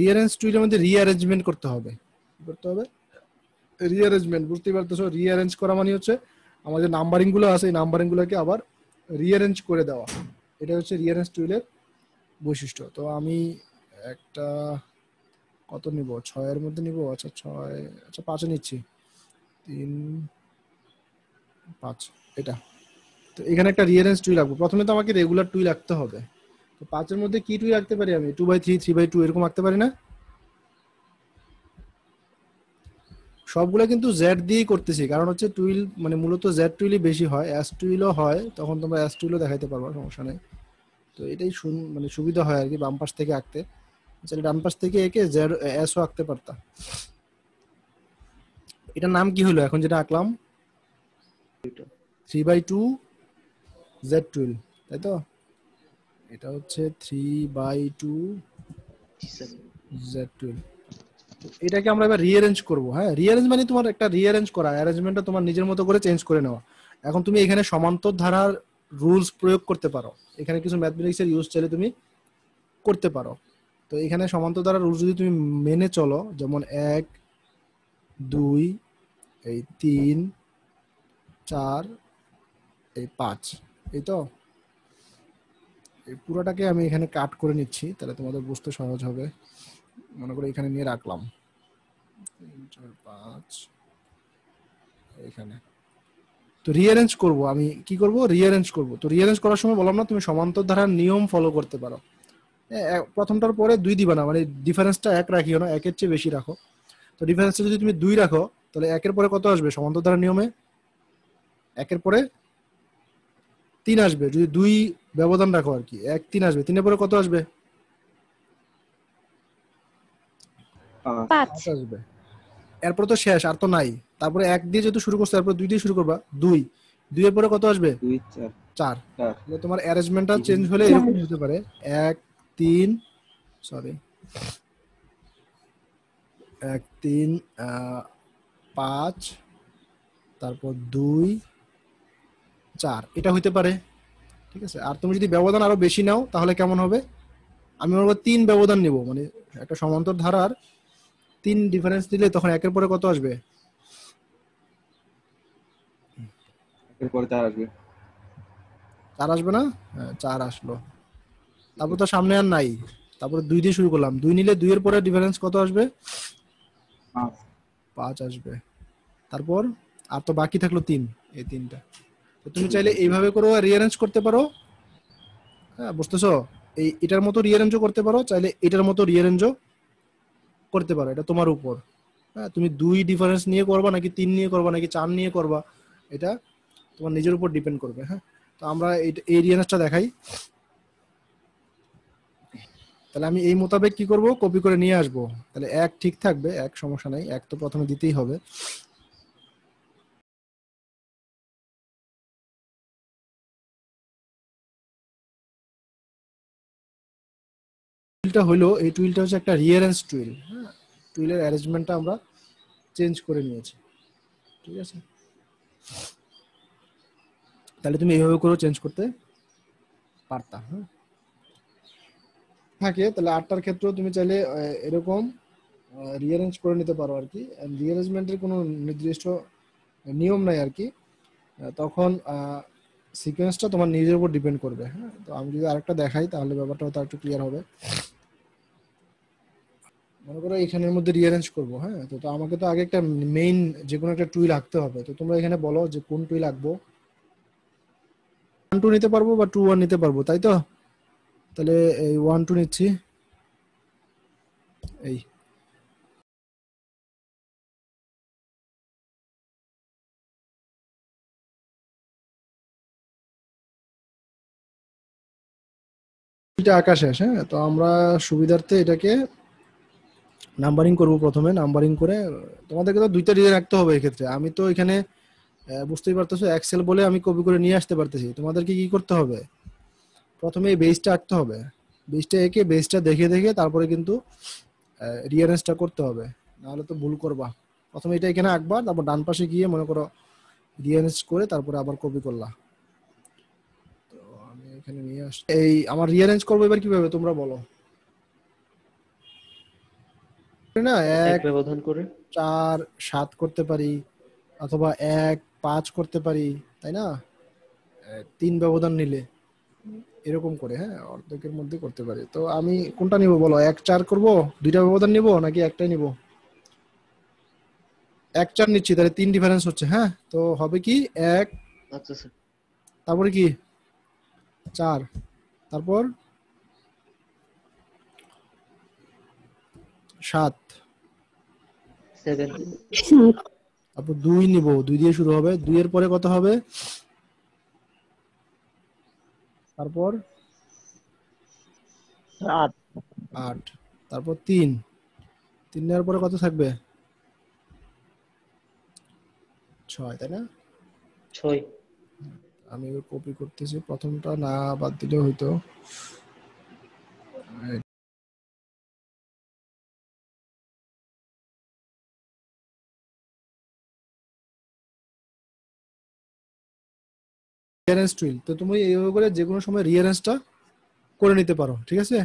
Rearrange two আমাদের মধ্যে rearrangement করতে হবে কি করতে হবে রিঅ্যারেঞ্জমেন্ট বুঝতে পারতেছো রিঅ্যারেঞ্জ করা মানে হচ্ছে আমাদের নাম্বারিং গুলো আছে এই নাম্বারিং গুলোকে আবার রিঅ্যারেঞ্জ করে দেওয়া এটা হচ্ছে রিঅ্যারেঞ্জ টুলের বৈশিষ্ট্য তো আমি একটা কত নিব ছয়ের মধ্যে নিব আচ্ছা ছয় আচ্ছা পাঁচে নিচ্ছি তিন পাঁচ এটা তো এখানে একটা রিঅ্যারেঞ্জ টুই লাগবে প্রথমে তো আমাকে রেগুলার টুই রাখতে হবে তো পাঁচের মধ্যে কি টু রাখতে পারি আমি two by three three by two এরকম রাখতে পারি না সবগুলো কিন্তু জেড দিয়েই করতেছি কারণ হচ্ছে টুইল মানে মূলত জেড টুইলই বেশি হয় অ্যাস টুইলও হয় তখন তোমরা অ্যাস টুইলও দেখাইতে পারবা সমস্যা নেই তো এটাই মানে সুবিধা হয় আর কি বাম পাশ থেকে আঁকতে আসলে আচ্ছা, ডান পাশ থেকে একে জেড অ্যাসও আঁকতে পারতাম এটার নাম কি হলো এখন যেটা আঁকলাম three by two Z twill তাই তো এটা হচ্ছে থ্রি বাই টু জেড এটাকে আমরা এবার রিঅ্যারেঞ্জ করবো হ্যাঁ রিঅ্যারেঞ্জ মানে তোমার একটা রিঅ্যারেঞ্জ করা অ্যারেঞ্জমেন্টটা তোমার নিজের মতো করে চেঞ্জ করে নেওয়া এখন তুমি এখানে সমান্তর ধারার রুলস প্রয়োগ করতে পারো এখানে কিছু ম্যাথমেটিক্সের ইউজ চাইলে তুমি করতে পারো তো এখানে সমান্তর ধারার রুলস যদি তুমি মেনে চলো যেমন এক দুই এই তিন চার এই পাঁচ এই তো এই পুরোটাকে আমি এখানে কাট করে নিচ্ছি তাহলে তোমাদের বুঝতে সহজ হবে মনে করে এখানে নিয়ে রাখলাম পাঁচ এখানে তো রিয়ারেঞ্জ করব আমি কি করব রিয়ারেঞ্জ করব তো রিয়ারেঞ্জ করার সময় বললাম না তুমি সমান্তর ধারার নিয়ম ফলো করতে পারো প্রথমটার পরে দুই দিবা না মানে ডিফারেন্সটা এক রাখিও না একের চেয়ে বেশি রাখো তো ডিফারেন্সটা যদি তুমি দুই রাখো তাহলে একের পরে কত আসবে সমান্তর ধারার নিয়মে একের পরে তিন আসবে যদি দুই ব্যবধান রাখো আর কি এক তিন আসবে তিনের পরে কত আসবে আসবে এরপর তো শেষ আর তো নাই তারপরে এক দিয়ে যেহেতু শুরু করছো তারপরে দুই দিয়ে শুরু করবা দুই দুই এর পরে কত আসবে চার তোমার অ্যারেঞ্জমেন্টটা চেঞ্জ হলে এরকম হতে পারে এক তিন সরি এক তিন পাঁচ তারপর দুই চার এটা হইতে পারে ঠিক আছে আর তুমি যদি ব্যবধান আরো বেশি নাও তাহলে কেমন হবে আমি মনে করবো তিন ব্যবধান নেব মানে একটা সমান্তর ধারার তিন ডিফারেন্স দিলে তখন একের পরে কত আসবে একের পরে চার আসবে চার আসবে না হ্যাঁ, চার আসলো তারপর তো সামনে আর নাই তারপরে দুই দিয়ে শুরু করলাম দুই নিলে দুইয়ের পরে ডিফারেন্স কত আসবে পাঁচ আসবে তারপর আর তো বাকি থাকলো তিন এই তিনটা তো তুমি চাইলে এইভাবে করেও রিঅ্যারেঞ্জ করতে পারো হ্যাঁ বুঝতেছো এই এটার মতো রিয়ারেঞ্জও করতে পারো চাইলে এটার মতো রিয়ারেঞ্জও করতে পারো এটা তোমার উপর হ্যাঁ তুমি দুই ডিফারেন্স নিয়ে করবা নাকি তিন নিয়ে করবা নাকি চার নিয়ে করবা এটা তোমার নিজের উপর ডিপেন্ড করবে হ্যাঁ তো আমরা এই রিয়ারেঞ্জটা দেখাই তাহলে আমি এই মোতাবেক কি করব কপি করে নিয়ে আসব তাহলে এক ঠিক থাকবে এক সমস্যা নাই এক তো প্রথমে দিতেই হবে টুইলটা হলো এই টুইলটা হচ্ছে একটা রিয়ারেন্স টুইল হ্যাঁ টুইলের অ্যারেঞ্জমেন্টটা আমরা চেঞ্জ করে নিয়েছি ঠিক আছে তাহলে তুমি এইভাবে করেও চেঞ্জ করতে পারতা হ্যাঁ থাকে তাহলে আটটার ক্ষেত্রেও তুমি চাইলে এরকম রিয়ারেঞ্জ করে নিতে পারো আর কি রিয়ারেঞ্জমেন্টের কোনো নির্দিষ্ট নিয়ম নাই আর কি তখন সিকোয়েন্সটা তোমার নিজের উপর ডিপেন্ড করবে হ্যাঁ তো আমি যদি আরেকটা দেখাই তাহলে ব্যাপারটা হয়তো একটু ক্লিয়ার হবে মনে করো এখানের মধ্যে রিঅ্যারেঞ্জ করব হ্যাঁ তো তো আমাকে তো আগে একটা মেইন যে কোনো একটা টুই লাগতে হবে তো তোমরা এখানে বলো যে কোন টুই লাগবো ওয়ান টু নিতে পারবো বা টু ওয়ান নিতে পারবো তাই তো তাহলে এই ওয়ান টু নিচ্ছি এই আকাশ আসে হ্যাঁ তো আমরা সুবিধার্থে এটাকে নাম্বারিং করব প্রথমে নাম্বারিং করে তোমাদেরকে তো দুইটা ডিজাইন রাখতে হবে এক্ষেত্রে আমি তো এখানে বুঝতেই পারতেছো এক্সেল বলে আমি কপি করে নিয়ে আসতে পারতেছি তোমাদেরকে কি করতে হবে প্রথমে এই বেসটা আঁকতে হবে বেসটা এঁকে বেসটা দেখে দেখে তারপরে কিন্তু রিয়ারেঞ্জটা করতে হবে নাহলে তো ভুল করবা প্রথমে এটা এখানে আঁকবা তারপর ডান পাশে গিয়ে মনে করো রিয়ারেঞ্জ করে তারপরে আবার কপি করলা তো আমি এখানে নিয়ে আস এই আমার রিয়ারেঞ্জ করবো এবার কিভাবে তোমরা বলো না এক ব্যবধান করে চার সাত করতে পারি অথবা এক পাঁচ করতে পারি তাই না তিন ব্যবধান নিলে এরকম করে হ্যাঁ অর্ধেকের মধ্যে করতে পারি তো আমি কোনটা নিব বলো এক চার করব দুইটা ব্যবধান নিব নাকি একটাই নিব এক চার নিচ্ছি তাহলে তিন ডিফারেন্স হচ্ছে হ্যাঁ তো হবে কি এক আচ্ছা স্যার আচ্ছা। তারপরে কি চার তারপর সাত তারপর দুই নিব দুই দিয়ে শুরু হবে দুই এর পরে কত হবে তারপর আট আট তারপর তিন তিন নেওয়ার পরে কত থাকবে ছয় তাই না ছয় আমি কপি করতেছি প্রথমটা না বাদ দিলে হইতো রিয়ারেন্স টুইল তো তুমি এইভাবে করে যে কোনো সময় রিয়ারেন্সটা করে নিতে পারো ঠিক আছে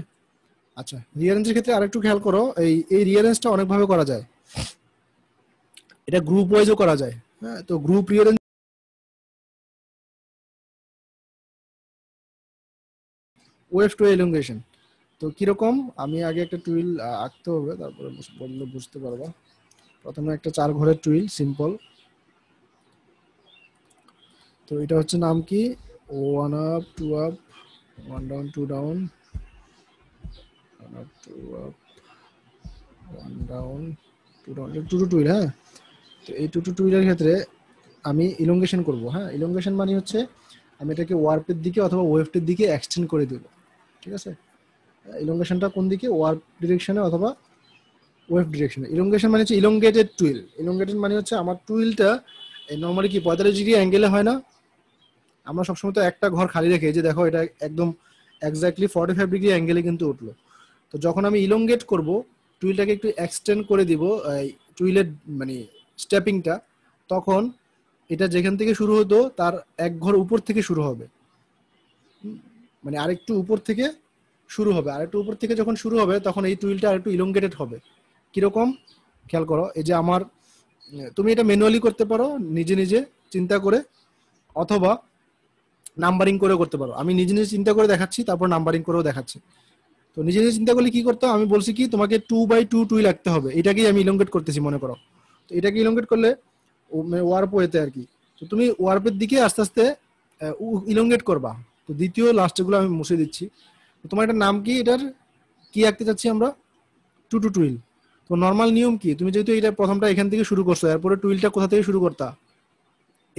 আচ্ছা রিয়ারেঞ্জের ক্ষেত্রে আরেকটু খেয়াল করো এই এই রিয়ারেঞ্জটা অনেকভাবে করা যায় এটা গ্রুপ ওয়াইজও করা যায় হ্যাঁ তো গ্রুপ রিয়ারেঞ্জ ওয়েভ টু এলঙ্গেশন তো কিরকম আমি আগে একটা টুইল আঁকতে হবে তারপরে বললে বুঝতে পারবা প্রথমে একটা চার ঘরের টুইল সিম্পল তো এটা হচ্ছে নাম কি one up two up one down two down one up two up one down two down two two twill হ্যাঁ তো এই টু টু টুইলের ক্ষেত্রে আমি ইলঙ্গেশন করব হ্যাঁ ইলঙ্গেশন মানে হচ্ছে আমি এটাকে ওয়ার্পের দিকে অথবা ওয়েভটির দিকে এক্সটেন্ড করে দেব ঠিক আছে ইলঙ্গেশনটা কোন দিকে ওয়ার্প ডিরেকশনে অথবা ওয়েভ ডিরেকশনে ইলঙ্গেশন মানে হচ্ছে ইলঙ্গেটেড টুইল ইলঙ্গেটেড মানে হচ্ছে আমার টুইলটা নর্মালি কি পঁয়তাল্লিশ ডিগ্রি অ্যাঙ্গেলে হয় না আমরা সবসময় তো একটা ঘর খালি রেখে যে দেখো এটা একদম এক্স্যাক্টলি ফর্টি ফাইভ ডিগ্রি অ্যাঙ্গেলে কিন্তু উঠলো তো যখন আমি ইলঙ্গেট করব টুইলটাকে একটু এক্সটেন্ড করে দিব টুইলের মানে স্টেপিংটা তখন এটা যেখান থেকে শুরু হতো তার এক ঘর উপর থেকে শুরু হবে মানে আরেকটু উপর থেকে শুরু হবে আরেকটু উপর থেকে যখন শুরু হবে তখন এই টুইলটা আরেকটু ইলঙ্গেটেড হবে কিরকম খেয়াল করো এই যে আমার তুমি এটা ম্যানুয়ালি করতে পারো নিজে নিজে চিন্তা করে অথবা নাম্বারিং করেও করতে পারো আমি নিজে নিজে চিন্তা করে দেখাচ্ছি তারপর নাম্বারিং করেও দেখাচ্ছি তো নিজে নিজে চিন্তা করলে কি করতে আমি বলছি কি তোমাকে টু বাই টু টুই লাগতে হবে এটাকেই আমি ইলঙ্গেট করতেছি মনে করো তো এটাকে ইলঙ্গেট করলে ওয়ার্প মানে হয়েতে আর কি তো তুমি ওয়ার্পের দিকে আস্তে আস্তে ইলঙ্গেট করবা তো দ্বিতীয় গুলো আমি মুছে দিচ্ছি তোমার এটা নাম কি এটার কি আঁকতে চাচ্ছি আমরা টু টু টুইল তো নর্মাল নিয়ম কি তুমি যেহেতু এটা প্রথমটা এখান থেকে শুরু করছো এরপরে টুইলটা কোথা থেকে শুরু করতা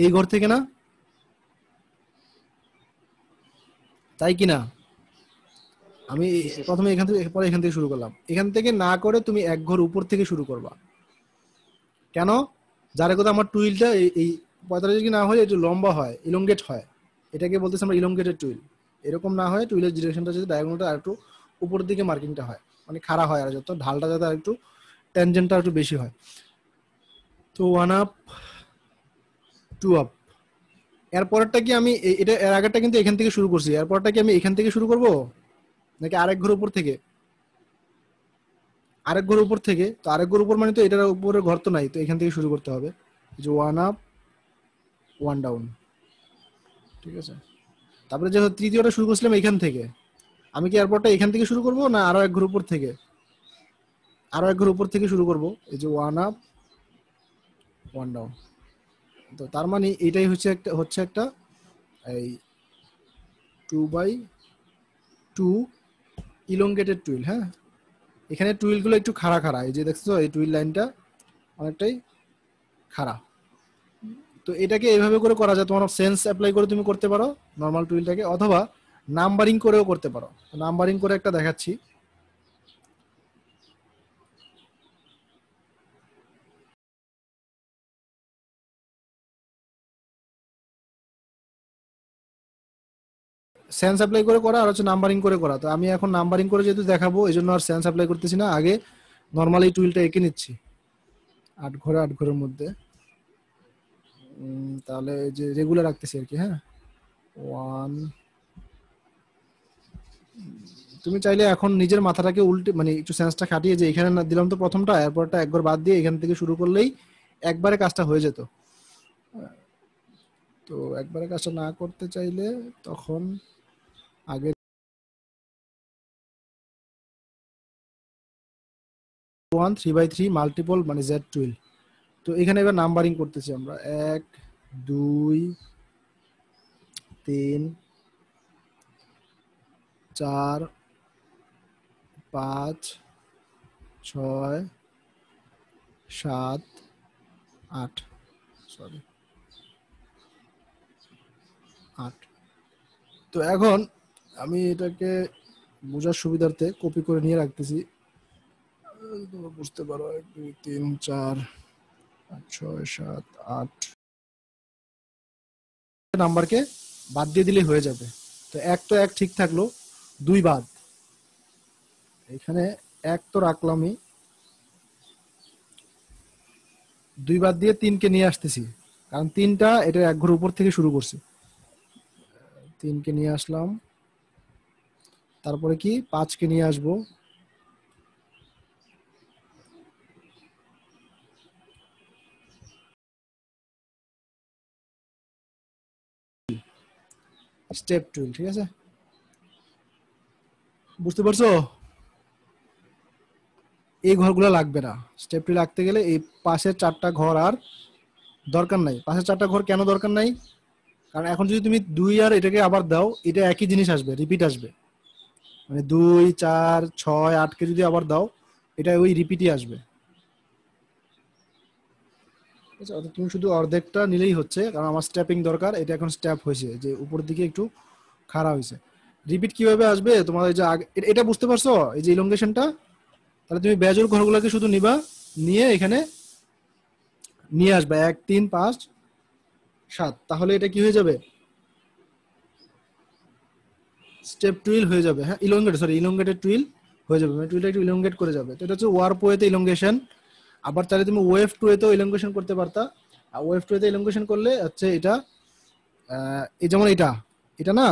এই ঘর থেকে না তাই কি না আমি প্রথমে এখান থেকে পরে এখান থেকে শুরু করলাম এখান থেকে না করে তুমি এক ঘর উপর থেকে শুরু করবা কেন যার কথা আমার টুইলটা এই পঁয়তাল্লিশ ডিগ্রি না হয়ে একটু লম্বা হয় ইলঙ্গেট হয় এটাকে বলতেছে আমরা ইলঙ্গেটেড টুইল এরকম না হয় টুইলের ডিরেকশনটা যদি ডায়াগনটা আর একটু উপরের দিকে মার্কিংটা হয় মানে খাড়া হয় আর যত ঢালটা যাতে আর একটু ট্যানজেন্টটা একটু বেশি হয় তো ওয়ান আপ টু আপ এরপরটা কি আমি এটা এর আগেরটা কিন্তু এখান থেকে শুরু করছি এরপরটা কি আমি এখান থেকে শুরু করব নাকি আরেক ঘর উপর থেকে আরেক ঘর উপর থেকে তো আরেক ঘর উপর মানে তো এটার উপরে ঘর তো নাই তো এখান থেকে শুরু করতে হবে যে ওয়ান আপ ওয়ান ডাউন ঠিক আছে তারপরে যে তৃতীয়টা শুরু করছিলাম এখান থেকে আমি কি এরপরটা এখান থেকে শুরু করব না আরো এক ঘর উপর থেকে আরো এক ঘর উপর থেকে শুরু করব এই যে ওয়ান আপ ওয়ান ডাউন তো তার মানে এটাই হচ্ছে একটা হচ্ছে একটা এই two by two elongated twill হ্যাঁ এখানে টুইলগুলো একটু খাড়া খাড়া এই যে দেখছো এই টুইল লাইনটা অনেকটাই খাড়া তো এটাকে এইভাবে করে করা যায় তোমার সেন্স অ্যাপ্লাই করে তুমি করতে পারো নর্মাল টুইলটাকে অথবা নাম্বারিং করেও করতে পারো নাম্বারিং করে একটা দেখাচ্ছি সেন্স অ্যাপ্লাই করে করা আর হচ্ছে নাম্বারিং করে করা তো আমি এখন নাম্বারিং করে যেহেতু দেখাবো এই জন্য আর সেন্স অ্যাপ্লাই করতেছি না আগে নর্মালি টুইলটা এঁকে নিচ্ছি আট ঘরে আট ঘরের মধ্যে তাহলে যে রেগুলার রাখতেছি আর কি হ্যাঁ ওয়ান তুমি চাইলে এখন নিজের মাথাটাকে উল্টে মানে একটু সেন্সটা খাটিয়ে যে এখানে না দিলাম তো প্রথমটা এরপরটা একবার বাদ দিয়ে এখান থেকে শুরু করলেই একবারে কাজটা হয়ে যেত তো একবারে কাজটা না করতে চাইলে তখন আগের one three by three multiple মানে জেড টুয়েলভ তো এখানে এবার নাম্বারিং করতেছি আমরা এক দুই তিন চার পাঁচ ছয় সাত আট সরি আট তো এখন আমি এটাকে বোঝার সুবিধার্থে কপি করে নিয়ে রাখতেছি তোমরা বুঝতে পারো এক দুই তিন চার ছয় সাত আট নাম্বারকে বাদ দিয়ে দিলে হয়ে যাবে তো এক তো এক ঠিক থাকলো দুই বাদ এখানে এক তো রাখলামই দুই বাদ দিয়ে তিনকে নিয়ে আসতেছি কারণ তিনটা এটা এক ঘর উপর থেকে শুরু করছি তিনকে নিয়ে আসলাম তারপরে কি পাঁচকে নিয়ে আসব স্টেপ টুল ঠিক আছে বুঝতে পারছো এই ঘরগুলো লাগবে না স্টেপ টু লাগতে গেলে এই পাশের চারটা ঘর আর দরকার নাই পাশের চারটা ঘর কেন দরকার নাই কারণ এখন যদি তুমি দুই আর এটাকে আবার দাও এটা একই জিনিস আসবে রিপিট আসবে মানে দুই চার ছয় আটকে যদি আবার দাও এটা ওই রিপিটই আসবে তুমি শুধু অর্ধেকটা নিলেই হচ্ছে কারণ আমার স্ট্যাপিং দরকার এটা এখন স্ট্যাপ হয়েছে যে উপর দিকে একটু খাড়া হয়েছে রিপিট কিভাবে আসবে তোমার এই যে এটা বুঝতে পারছো এই যে ইলঙ্গেশনটা তাহলে তুমি বেজোর ঘরগুলোকে শুধু নিবা নিয়ে এখানে নিয়ে আসবা এক তিন পাঁচ সাত তাহলে এটা কি হয়ে যাবে স্টেপ টুইল হয়ে যাবে হ্যাঁ ইলঙ্গেট সরি ইলঙ্গেটেড টুইল হয়ে যাবে মানে টুইলটা একটু ইলঙ্গেট করে যাবে তো এটা হচ্ছে ওয়ার্প ওয়েতে ইলঙ্গেশন আবার তাহলে তুমি ওয়েভ টু এতেও ইলঙ্গেশন করতে পারতা আর ওয়েভ টু এতে ইলঙ্গেশন করলে হচ্ছে এটা এই যেমন এটা এটা না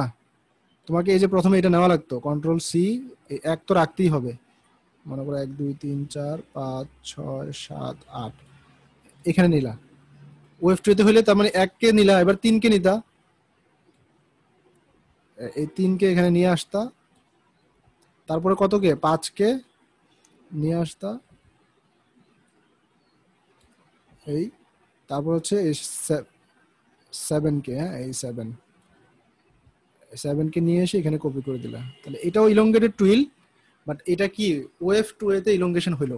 তোমাকে এই যে প্রথমে এটা নেওয়া লাগতো কন্ট্রোল সি এক তো রাখতেই হবে মনে করো এক দুই তিন চার পাঁচ ছয় সাত আট এখানে নিলা ওয়েভ এতে হলে তার মানে এককে নিলা এবার তিনকে নিতা এই তিনকে এখানে নিয়ে আসতা তারপরে কত কে পাঁচকে নিয়ে আসতা এই তারপর হচ্ছে এই সেভেনকে হ্যাঁ এই সেভেন সেভেনকে নিয়ে এসে এখানে কপি করে দিলাম তাহলে এটাও ইলঙ্গেটেড টুইল বাট এটা কি ওয়েভ টু এতে ইলঙ্গেশন হইলো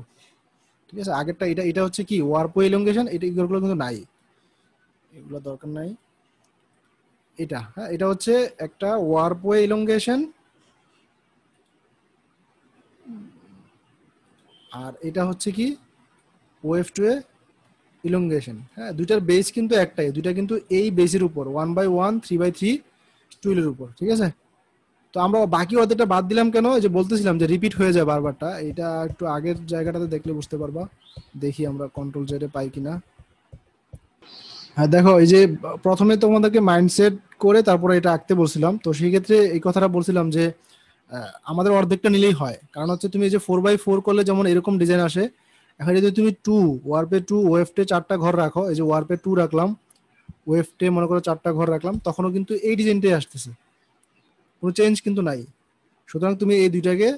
ঠিক আছে আগেরটা এটা এটা হচ্ছে কি ওয়ারপো ইলঙ্গেশন এটা এগুলো কিন্তু নাই এগুলো দরকার নাই এটা হ্যাঁ এটা হচ্ছে একটা ওয়ে ইলঙ্গেশন আর এটা হচ্ছে কি ওয়েভ টু এ ইলঙ্গেশন হ্যাঁ দুইটার বেস কিন্তু একটাই দুইটা কিন্তু এই বেসের উপর one by one three by three টুয়েলের উপর ঠিক আছে তো আমরা বাকি অর্ধেকটা বাদ দিলাম কেন যে বলতেছিলাম যে রিপিট হয়ে যায় বারবারটা এটা একটু আগের জায়গাটাতে দেখলে বুঝতে পারবা দেখি আমরা কন্ট্রোল জেডে পাই কিনা হ্যাঁ দেখো এই যে প্রথমে তোমাদেরকে মাইন্ডসেট করে তারপরে এটা আঁকতে বলছিলাম তো সেই ক্ষেত্রে এই কথাটা বলছিলাম যে আমাদের অর্ধেকটা নিলেই হয় কারণ হচ্ছে তুমি এই যে ফোর বাই ফোর করলে যেমন এরকম ডিজাইন আসে এখন যদি তুমি টু ওয়ারপে টু ওয়েফটে চারটা ঘর রাখো এই যে ওয়ারপে টু রাখলাম ওয়েফটে মনে করো চারটা ঘর রাখলাম তখনও কিন্তু এই ডিজাইনটাই আসতেছে কোনো চেঞ্জ কিন্তু নাই সুতরাং তুমি এই দুইটাকে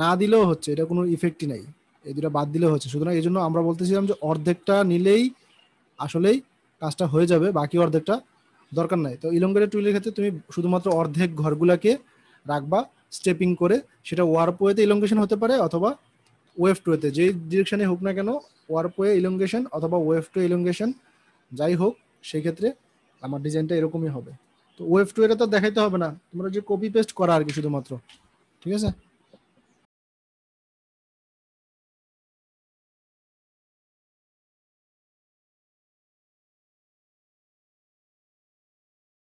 না দিলেও হচ্ছে এটা কোনো ইফেক্টই নাই এই দুটা বাদ দিলেও হচ্ছে সুতরাং এই জন্য আমরা বলতেছিলাম যে অর্ধেকটা নিলেই আসলেই কাজটা হয়ে যাবে বাকি অর্ধেকটা দরকার নাই তো ইলঙ্গের টুইলের ক্ষেত্রে তুমি শুধুমাত্র অর্ধেক ঘরগুলাকে রাখবা স্টেপিং করে সেটা ওয়ার্প ওয়েতে ইলঙ্গেশন হতে পারে অথবা ওয়েভ টুয়েতে যেই ডিরেকশনে হোক না কেন ওয়ার্প ওয়ে ইলঙ্গেশন অথবা ওয়েভ টু ইলঙ্গেশন যাই হোক সেই ক্ষেত্রে আমার ডিজাইনটা এরকমই হবে তো ওয়েভ টু এটা তো দেখাইতে হবে না তোমরা যে কপি পেস্ট করা আর কি শুধুমাত্র ঠিক আছে